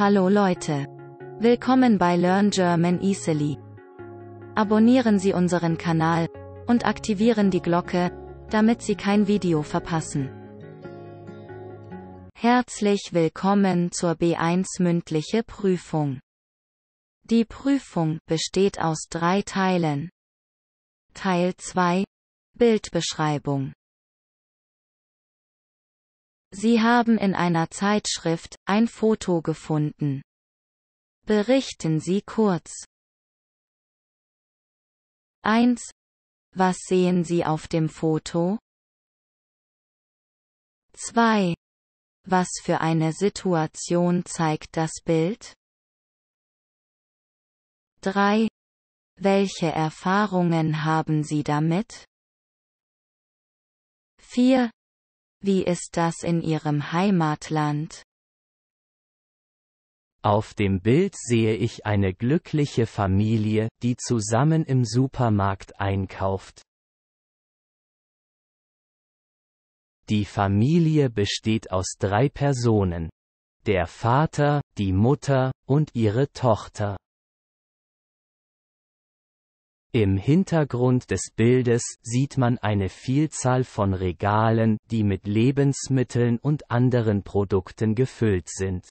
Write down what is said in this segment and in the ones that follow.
Hallo Leute. Willkommen bei Learn German Easily. Abonnieren Sie unseren Kanal und aktivieren die Glocke, damit Sie kein Video verpassen. Herzlich willkommen zur B1 mündliche Prüfung. Die Prüfung besteht aus drei Teilen. Teil 2 Bildbeschreibung Sie haben in einer Zeitschrift ein Foto gefunden. Berichten Sie kurz. 1. Was sehen Sie auf dem Foto? 2. Was für eine Situation zeigt das Bild? 3. Welche Erfahrungen haben Sie damit? 4. Wie ist das in Ihrem Heimatland? Auf dem Bild sehe ich eine glückliche Familie, die zusammen im Supermarkt einkauft. Die Familie besteht aus drei Personen. Der Vater, die Mutter und ihre Tochter. Im Hintergrund des Bildes sieht man eine Vielzahl von Regalen, die mit Lebensmitteln und anderen Produkten gefüllt sind.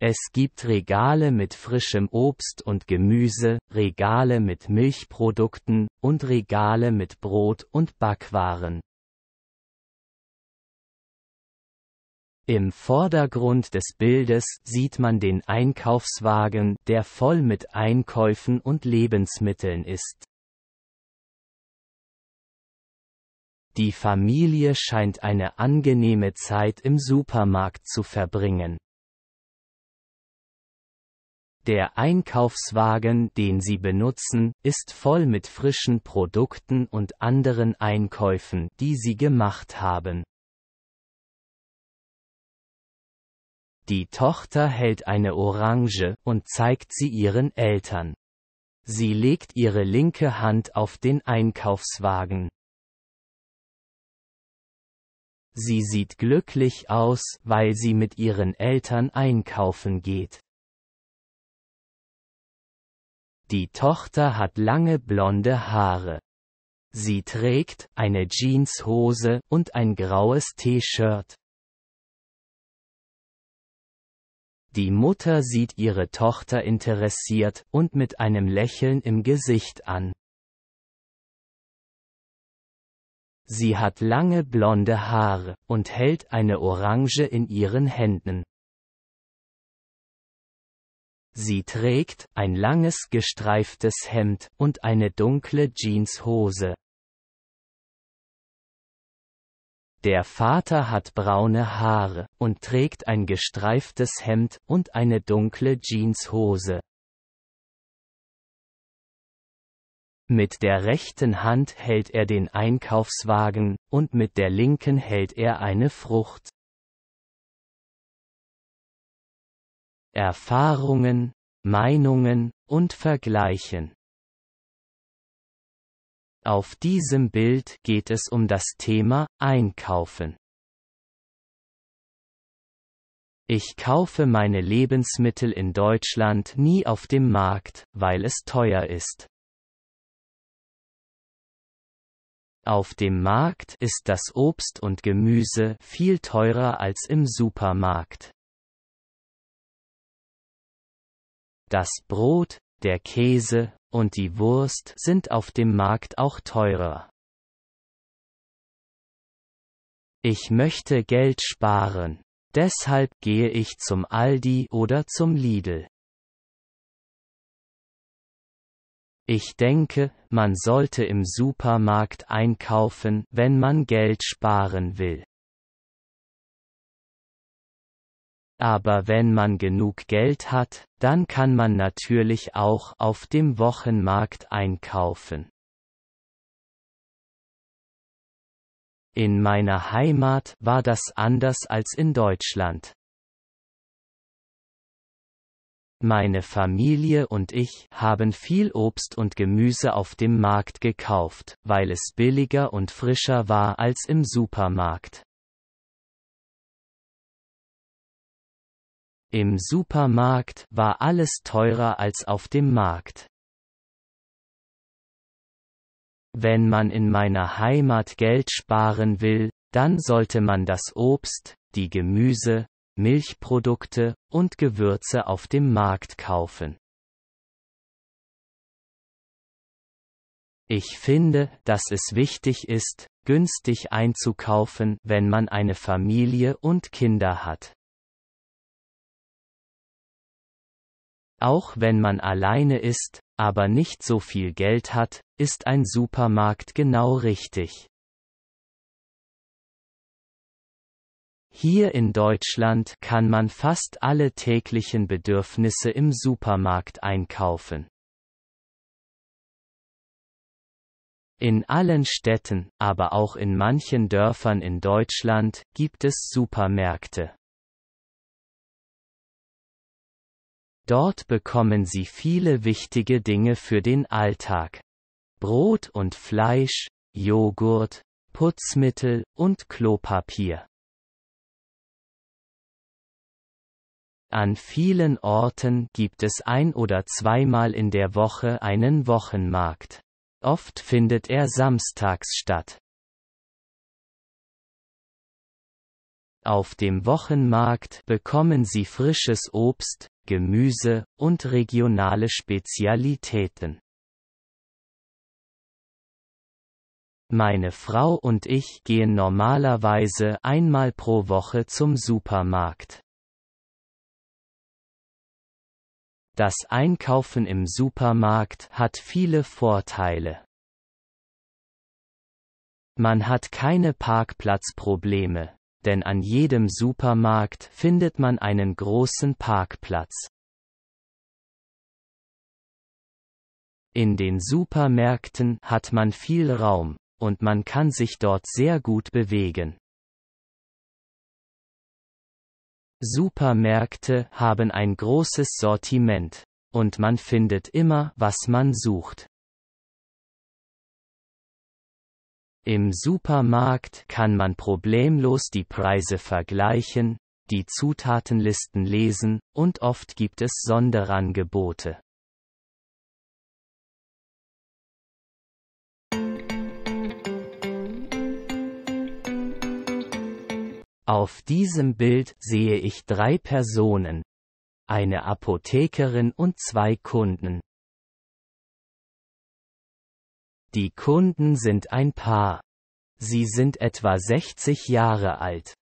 Es gibt Regale mit frischem Obst und Gemüse, Regale mit Milchprodukten und Regale mit Brot und Backwaren. Im Vordergrund des Bildes sieht man den Einkaufswagen, der voll mit Einkäufen und Lebensmitteln ist. Die Familie scheint eine angenehme Zeit im Supermarkt zu verbringen. Der Einkaufswagen, den sie benutzen, ist voll mit frischen Produkten und anderen Einkäufen, die sie gemacht haben. Die Tochter hält eine Orange und zeigt sie ihren Eltern. Sie legt ihre linke Hand auf den Einkaufswagen. Sie sieht glücklich aus, weil sie mit ihren Eltern einkaufen geht. Die Tochter hat lange blonde Haare. Sie trägt eine Jeanshose und ein graues T-Shirt. Die Mutter sieht ihre Tochter interessiert und mit einem Lächeln im Gesicht an. Sie hat lange blonde Haare und hält eine Orange in ihren Händen. Sie trägt ein langes gestreiftes Hemd und eine dunkle Jeanshose. Der Vater hat braune Haare und trägt ein gestreiftes Hemd und eine dunkle Jeanshose. Mit der rechten Hand hält er den Einkaufswagen, und mit der linken hält er eine Frucht. Erfahrungen, Meinungen und Vergleichen auf diesem Bild geht es um das Thema Einkaufen. Ich kaufe meine Lebensmittel in Deutschland nie auf dem Markt, weil es teuer ist. Auf dem Markt ist das Obst und Gemüse viel teurer als im Supermarkt. Das Brot, der Käse und die Wurst sind auf dem Markt auch teurer. Ich möchte Geld sparen. Deshalb gehe ich zum Aldi oder zum Lidl. Ich denke, man sollte im Supermarkt einkaufen, wenn man Geld sparen will. Aber wenn man genug Geld hat, dann kann man natürlich auch auf dem Wochenmarkt einkaufen. In meiner Heimat war das anders als in Deutschland. Meine Familie und ich haben viel Obst und Gemüse auf dem Markt gekauft, weil es billiger und frischer war als im Supermarkt. Im Supermarkt war alles teurer als auf dem Markt. Wenn man in meiner Heimat Geld sparen will, dann sollte man das Obst, die Gemüse, Milchprodukte und Gewürze auf dem Markt kaufen. Ich finde, dass es wichtig ist, günstig einzukaufen, wenn man eine Familie und Kinder hat. Auch wenn man alleine ist, aber nicht so viel Geld hat, ist ein Supermarkt genau richtig. Hier in Deutschland kann man fast alle täglichen Bedürfnisse im Supermarkt einkaufen. In allen Städten, aber auch in manchen Dörfern in Deutschland, gibt es Supermärkte. Dort bekommen sie viele wichtige Dinge für den Alltag. Brot und Fleisch, Joghurt, Putzmittel und Klopapier. An vielen Orten gibt es ein oder zweimal in der Woche einen Wochenmarkt. Oft findet er samstags statt. Auf dem Wochenmarkt bekommen Sie frisches Obst, Gemüse und regionale Spezialitäten. Meine Frau und ich gehen normalerweise einmal pro Woche zum Supermarkt. Das Einkaufen im Supermarkt hat viele Vorteile. Man hat keine Parkplatzprobleme, denn an jedem Supermarkt findet man einen großen Parkplatz. In den Supermärkten hat man viel Raum, und man kann sich dort sehr gut bewegen. Supermärkte haben ein großes Sortiment, und man findet immer, was man sucht. Im Supermarkt kann man problemlos die Preise vergleichen, die Zutatenlisten lesen, und oft gibt es Sonderangebote. Auf diesem Bild sehe ich drei Personen, eine Apothekerin und zwei Kunden. Die Kunden sind ein Paar. Sie sind etwa 60 Jahre alt.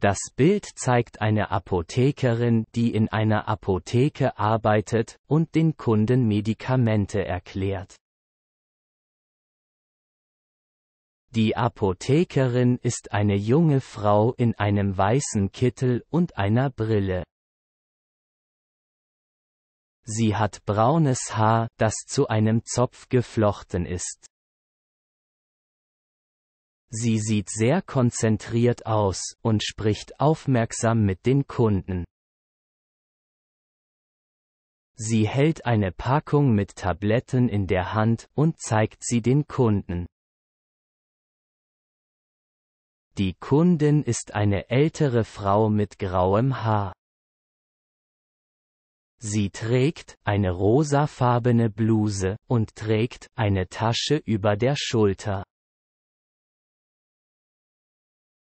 Das Bild zeigt eine Apothekerin, die in einer Apotheke arbeitet und den Kunden Medikamente erklärt. Die Apothekerin ist eine junge Frau in einem weißen Kittel und einer Brille. Sie hat braunes Haar, das zu einem Zopf geflochten ist. Sie sieht sehr konzentriert aus und spricht aufmerksam mit den Kunden. Sie hält eine Packung mit Tabletten in der Hand und zeigt sie den Kunden. Die Kundin ist eine ältere Frau mit grauem Haar. Sie trägt eine rosafarbene Bluse und trägt eine Tasche über der Schulter.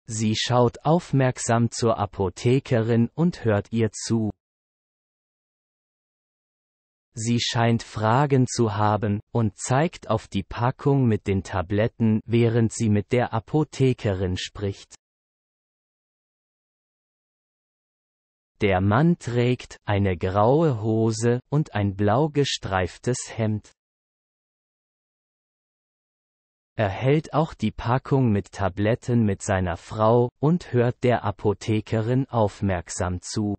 Sie schaut aufmerksam zur Apothekerin und hört ihr zu. Sie scheint Fragen zu haben und zeigt auf die Packung mit den Tabletten, während sie mit der Apothekerin spricht. Der Mann trägt eine graue Hose und ein blau gestreiftes Hemd. Er hält auch die Packung mit Tabletten mit seiner Frau und hört der Apothekerin aufmerksam zu.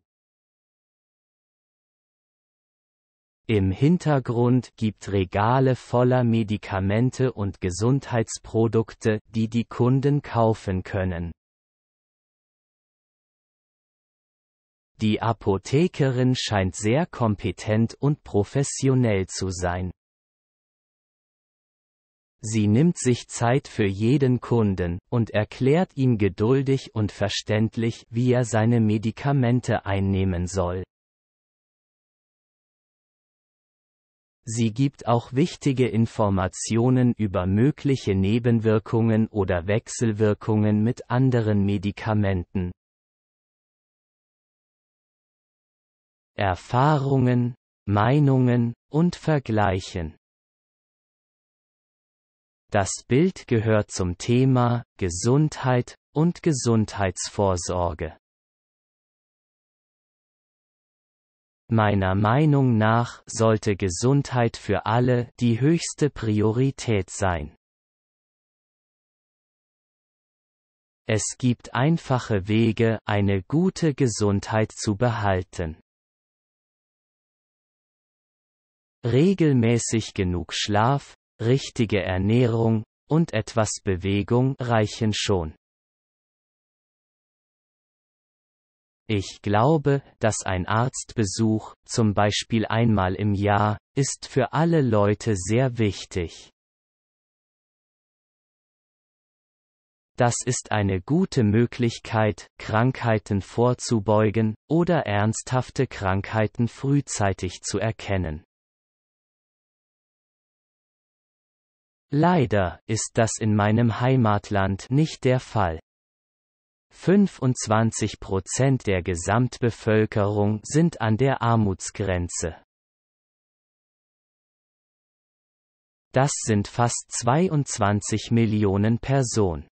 Im Hintergrund gibt Regale voller Medikamente und Gesundheitsprodukte, die die Kunden kaufen können. Die Apothekerin scheint sehr kompetent und professionell zu sein. Sie nimmt sich Zeit für jeden Kunden und erklärt ihm geduldig und verständlich, wie er seine Medikamente einnehmen soll. Sie gibt auch wichtige Informationen über mögliche Nebenwirkungen oder Wechselwirkungen mit anderen Medikamenten. Erfahrungen, Meinungen und Vergleichen. Das Bild gehört zum Thema Gesundheit und Gesundheitsvorsorge. Meiner Meinung nach sollte Gesundheit für alle die höchste Priorität sein. Es gibt einfache Wege, eine gute Gesundheit zu behalten. regelmäßig genug Schlaf, richtige Ernährung und etwas Bewegung reichen schon. Ich glaube, dass ein Arztbesuch, zum Beispiel einmal im Jahr, ist für alle Leute sehr wichtig. Das ist eine gute Möglichkeit, Krankheiten vorzubeugen oder ernsthafte Krankheiten frühzeitig zu erkennen. Leider ist das in meinem Heimatland nicht der Fall. 25 Prozent der Gesamtbevölkerung sind an der Armutsgrenze. Das sind fast 22 Millionen Personen.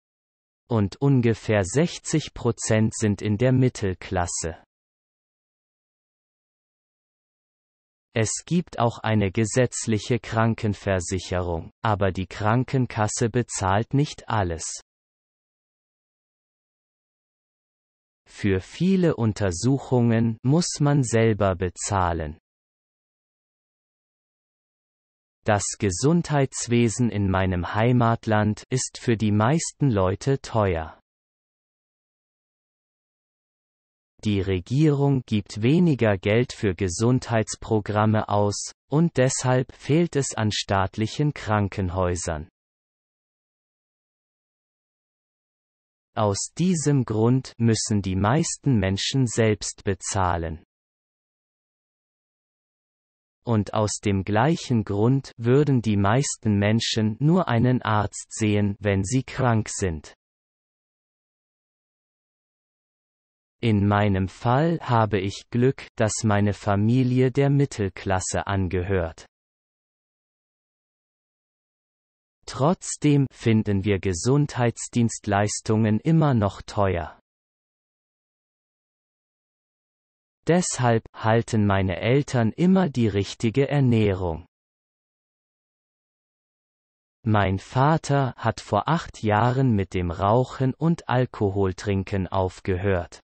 Und ungefähr 60 Prozent sind in der Mittelklasse. Es gibt auch eine gesetzliche Krankenversicherung, aber die Krankenkasse bezahlt nicht alles. Für viele Untersuchungen muss man selber bezahlen. Das Gesundheitswesen in meinem Heimatland ist für die meisten Leute teuer. die Regierung gibt weniger Geld für Gesundheitsprogramme aus, und deshalb fehlt es an staatlichen Krankenhäusern. Aus diesem Grund müssen die meisten Menschen selbst bezahlen. Und aus dem gleichen Grund würden die meisten Menschen nur einen Arzt sehen, wenn sie krank sind. In meinem Fall habe ich Glück, dass meine Familie der Mittelklasse angehört. Trotzdem finden wir Gesundheitsdienstleistungen immer noch teuer. Deshalb halten meine Eltern immer die richtige Ernährung. Mein Vater hat vor acht Jahren mit dem Rauchen und Alkoholtrinken aufgehört.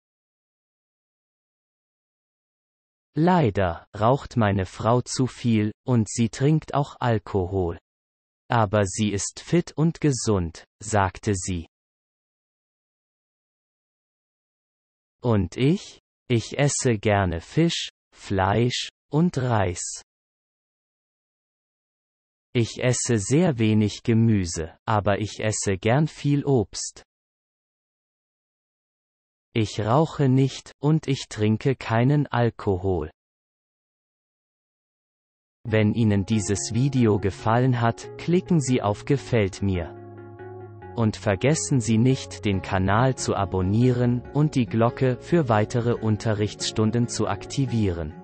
Leider raucht meine Frau zu viel, und sie trinkt auch Alkohol. Aber sie ist fit und gesund, sagte sie. Und ich? Ich esse gerne Fisch, Fleisch und Reis. Ich esse sehr wenig Gemüse, aber ich esse gern viel Obst. Ich rauche nicht, und ich trinke keinen Alkohol. Wenn Ihnen dieses Video gefallen hat, klicken Sie auf Gefällt mir. Und vergessen Sie nicht, den Kanal zu abonnieren und die Glocke für weitere Unterrichtsstunden zu aktivieren.